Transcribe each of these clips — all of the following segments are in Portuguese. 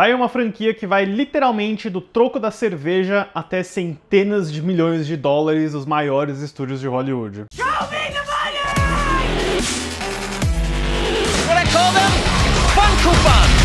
Tá aí uma franquia que vai literalmente do troco da cerveja até centenas de milhões de dólares os maiores estúdios de Hollywood. Show me the money! What I call them? Fun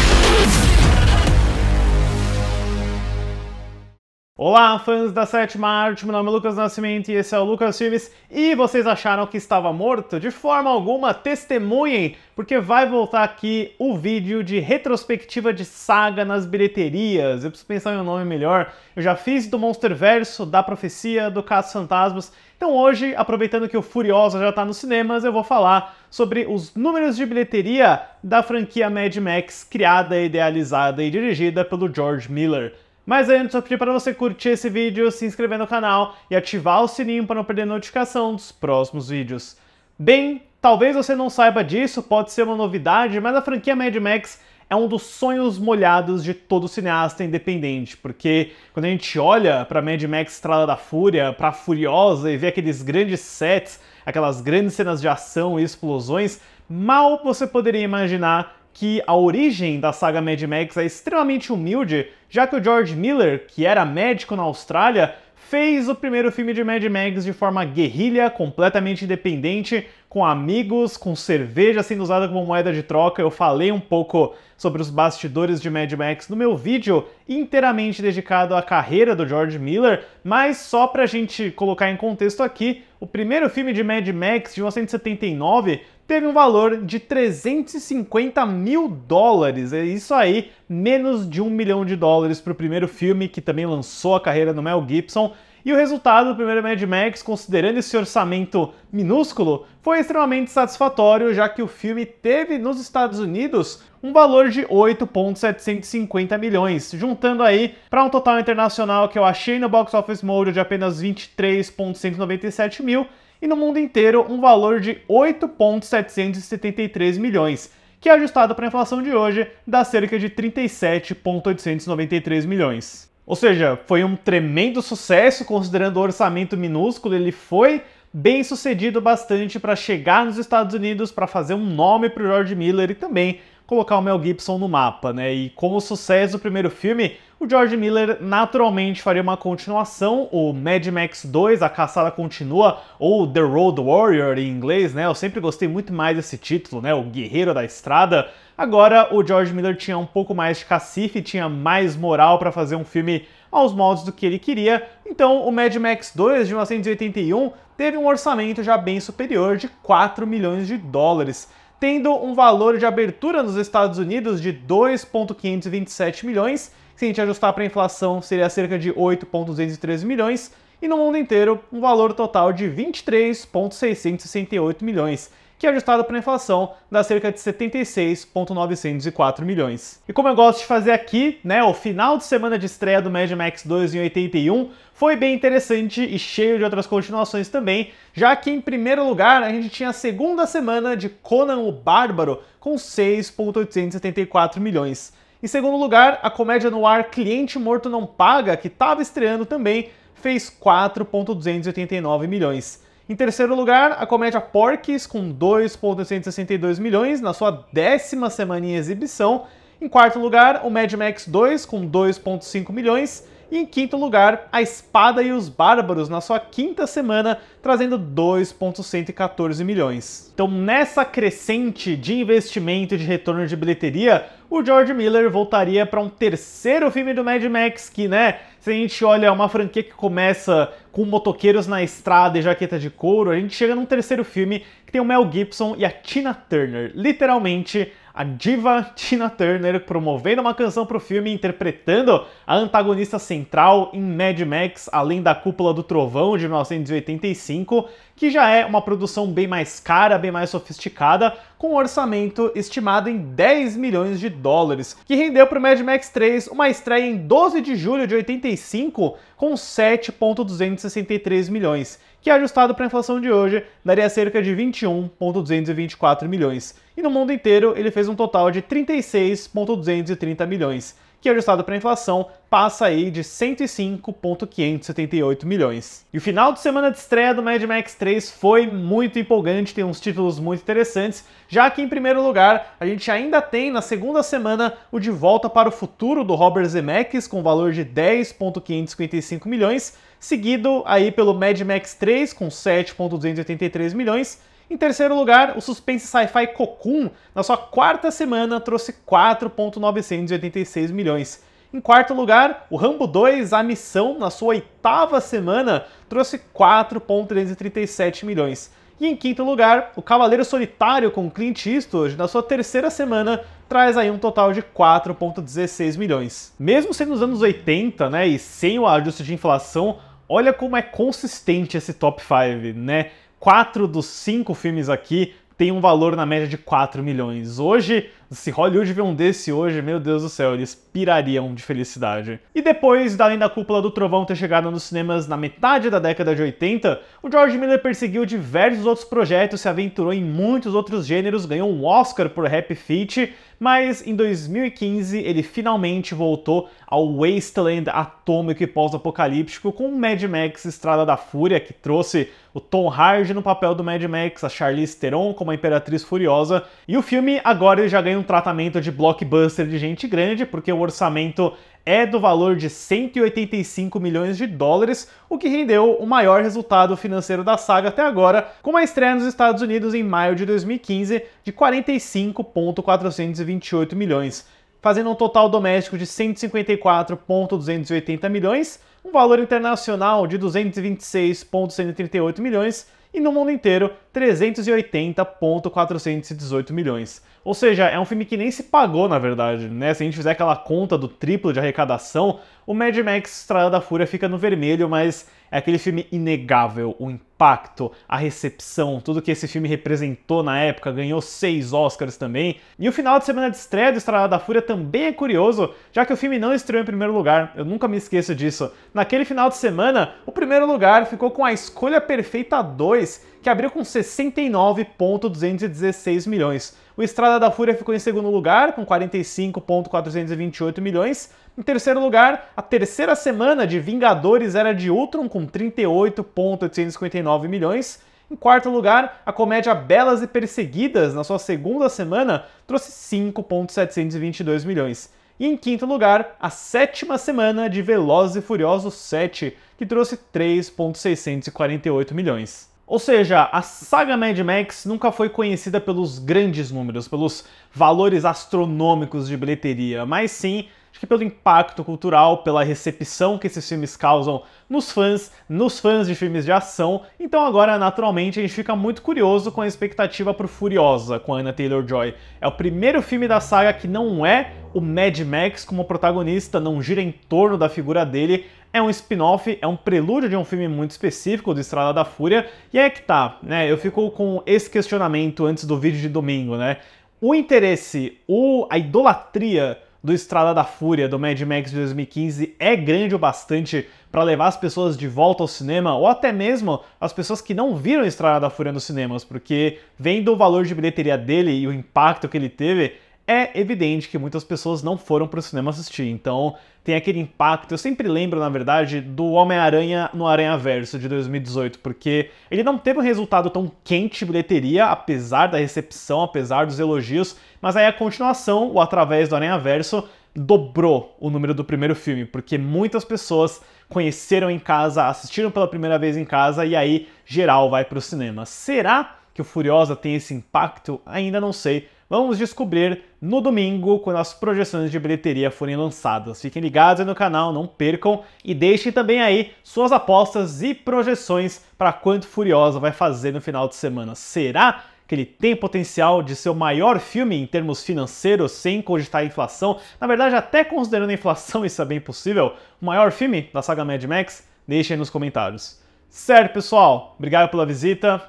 Olá, fãs da sétima arte, meu nome é Lucas Nascimento e esse é o Lucas Filmes. E vocês acharam que estava morto? De forma alguma, testemunhem, porque vai voltar aqui o vídeo de retrospectiva de saga nas bilheterias. Eu preciso pensar em um nome melhor. Eu já fiz do Monster Verso, da Profecia, do Caso Fantasmas. Então hoje, aproveitando que o Furiosa já está nos cinemas, eu vou falar sobre os números de bilheteria da franquia Mad Max, criada, idealizada e dirigida pelo George Miller. Mas antes, eu pedi para você curtir esse vídeo, se inscrever no canal e ativar o sininho para não perder notificação dos próximos vídeos. Bem, talvez você não saiba disso, pode ser uma novidade, mas a franquia Mad Max é um dos sonhos molhados de todo cineasta independente, porque quando a gente olha para Mad Max Estrada da Fúria, para Furiosa e vê aqueles grandes sets, aquelas grandes cenas de ação e explosões, mal você poderia imaginar que a origem da saga Mad Max é extremamente humilde, já que o George Miller, que era médico na Austrália, fez o primeiro filme de Mad Max de forma guerrilha, completamente independente, com amigos, com cerveja sendo usada como moeda de troca. Eu falei um pouco sobre os bastidores de Mad Max no meu vídeo, inteiramente dedicado à carreira do George Miller, mas só pra gente colocar em contexto aqui, o primeiro filme de Mad Max de 1979 teve um valor de 350 mil dólares. É isso aí, menos de um milhão de dólares para o primeiro filme que também lançou a carreira do Mel Gibson. E o resultado do primeiro Mad Max, considerando esse orçamento minúsculo, foi extremamente satisfatório, já que o filme teve nos Estados Unidos um valor de 8,750 milhões, juntando aí para um total internacional que eu achei no Box Office Mode de apenas 23,197 mil e no mundo inteiro um valor de 8,773 milhões, que é ajustado para a inflação de hoje dá cerca de 37,893 milhões. Ou seja, foi um tremendo sucesso considerando o orçamento minúsculo, ele foi bem sucedido bastante para chegar nos Estados Unidos, para fazer um nome para o George Miller e também colocar o Mel Gibson no mapa, né? E com o sucesso do primeiro filme, o George Miller naturalmente faria uma continuação, o Mad Max 2, A Caçada Continua, ou The Road Warrior em inglês, né? Eu sempre gostei muito mais desse título, né? O Guerreiro da Estrada. Agora o George Miller tinha um pouco mais de cacife, tinha mais moral para fazer um filme aos moldes do que ele queria, então o Mad Max 2 de 1981 teve um orçamento já bem superior de 4 milhões de dólares, tendo um valor de abertura nos Estados Unidos de 2,527 milhões se a gente ajustar para a inflação, seria cerca de 8,213 milhões, e no mundo inteiro, um valor total de 23,668 milhões, que é ajustado para inflação dá cerca de 76,904 milhões. E como eu gosto de fazer aqui, né, o final de semana de estreia do Mad Max 2 em 81 foi bem interessante e cheio de outras continuações também, já que em primeiro lugar a gente tinha a segunda semana de Conan o Bárbaro com 6,874 milhões. Em segundo lugar, a comédia no ar Cliente Morto Não Paga, que estava estreando também, fez 4,289 milhões. Em terceiro lugar, a comédia Porques, com 2,862 milhões na sua décima semana em exibição. Em quarto lugar, o Mad Max 2, com 2,5 milhões. E em quinto lugar, a Espada e os Bárbaros na sua quinta semana, trazendo 2,114 milhões. Então, nessa crescente de investimento e de retorno de bilheteria, o George Miller voltaria para um terceiro filme do Mad Max, que, né, se a gente olha uma franquia que começa com motoqueiros na estrada e jaqueta de couro, a gente chega num terceiro filme que tem o Mel Gibson e a Tina Turner. Literalmente, a diva Tina Turner promovendo uma canção para o filme, interpretando a antagonista central em Mad Max, além da Cúpula do Trovão de 1985, que já é uma produção bem mais cara, bem mais sofisticada, com um orçamento estimado em 10 milhões de dólares, que rendeu para o Mad Max 3 uma estreia em 12 de julho de 85 com 7,263 milhões que ajustado para a inflação de hoje daria cerca de 21,224 milhões, e no mundo inteiro ele fez um total de 36,230 milhões que ajustado para inflação passa aí de 105.578 milhões. E o final de semana de estreia do Mad Max 3 foi muito empolgante, tem uns títulos muito interessantes, já que em primeiro lugar, a gente ainda tem na segunda semana o De Volta para o Futuro do Robert Zemeckis com valor de 10.555 milhões, seguido aí pelo Mad Max 3 com 7.283 milhões em terceiro lugar, o suspense sci-fi Cocoon, na sua quarta semana, trouxe 4,986 milhões. Em quarto lugar, o Rambo 2, A Missão, na sua oitava semana, trouxe 4,337 milhões. E em quinto lugar, o Cavaleiro Solitário com Clint Eastwood, na sua terceira semana, traz aí um total de 4,16 milhões. Mesmo sendo nos anos 80, né, e sem o ajuste de inflação, olha como é consistente esse top 5, né? quatro dos cinco filmes aqui tem um valor na média de 4 milhões. Hoje, se Hollywood vê um desse hoje, meu Deus do céu, eles pirariam de felicidade. E depois da Além Cúpula do Trovão ter chegado nos cinemas na metade da década de 80, o George Miller perseguiu diversos outros projetos, se aventurou em muitos outros gêneros, ganhou um Oscar por Happy Feet, mas em 2015 ele finalmente voltou ao Wasteland atômico e pós-apocalíptico com Mad Max Estrada da Fúria, que trouxe o Tom Hardy no papel do Mad Max, a Charlize Theron como a Imperatriz Furiosa, e o filme agora ele já ganha um tratamento de blockbuster de gente grande, porque o orçamento é do valor de 185 milhões de dólares, o que rendeu o maior resultado financeiro da saga até agora, com uma estreia nos Estados Unidos em maio de 2015 de 45,428 milhões, fazendo um total doméstico de 154,280 milhões, um valor internacional de 226,138 milhões e no mundo inteiro 380,418 milhões. Ou seja, é um filme que nem se pagou, na verdade, né? Se a gente fizer aquela conta do triplo de arrecadação, o Mad Max Estrada da Fúria fica no vermelho, mas é aquele filme inegável, o impacto, a recepção, tudo que esse filme representou na época, ganhou seis Oscars também. E o final de semana de estreia do Estrada da Fúria também é curioso, já que o filme não estreou em primeiro lugar, eu nunca me esqueço disso. Naquele final de semana, o primeiro lugar ficou com A Escolha Perfeita 2, que abriu com 69,216 milhões. O Estrada da Fúria ficou em segundo lugar, com 45,428 milhões. Em terceiro lugar, a terceira semana de Vingadores Era de Ultron, com 38,859 milhões. Em quarto lugar, a comédia Belas e Perseguidas, na sua segunda semana, trouxe 5,722 milhões. E em quinto lugar, a sétima semana de Velozes e Furiosos 7, que trouxe 3,648 milhões. Ou seja, a saga Mad Max nunca foi conhecida pelos grandes números, pelos valores astronômicos de bilheteria, mas sim acho que pelo impacto cultural, pela recepção que esses filmes causam nos fãs, nos fãs de filmes de ação. Então agora, naturalmente, a gente fica muito curioso com a expectativa o Furiosa, com a Anna Taylor-Joy. É o primeiro filme da saga que não é o Mad Max como protagonista, não gira em torno da figura dele, é um spin-off, é um prelúdio de um filme muito específico, do Estrada da Fúria, e é que tá, né? Eu fico com esse questionamento antes do vídeo de domingo, né? O interesse, o, a idolatria do Estrada da Fúria, do Mad Max de 2015, é grande o bastante para levar as pessoas de volta ao cinema, ou até mesmo as pessoas que não viram Estrada da Fúria nos cinemas, porque vendo o valor de bilheteria dele e o impacto que ele teve, é evidente que muitas pessoas não foram para o cinema assistir, então tem aquele impacto. Eu sempre lembro, na verdade, do Homem-Aranha no Aranha Verso de 2018, porque ele não teve um resultado tão quente de bilheteria, apesar da recepção, apesar dos elogios, mas aí a continuação, o Através do Aranha Verso, dobrou o número do primeiro filme, porque muitas pessoas conheceram em casa, assistiram pela primeira vez em casa e aí geral vai para o cinema. Será que o Furiosa tem esse impacto? Ainda não sei Vamos descobrir no domingo, quando as projeções de bilheteria forem lançadas. Fiquem ligados aí no canal, não percam e deixem também aí suas apostas e projeções para quanto Furiosa vai fazer no final de semana. Será que ele tem potencial de ser o maior filme em termos financeiros, sem cogitar a inflação? Na verdade, até considerando a inflação, isso é bem possível. O maior filme da saga Mad Max? Deixe aí nos comentários. Certo, pessoal? Obrigado pela visita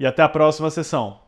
e até a próxima sessão.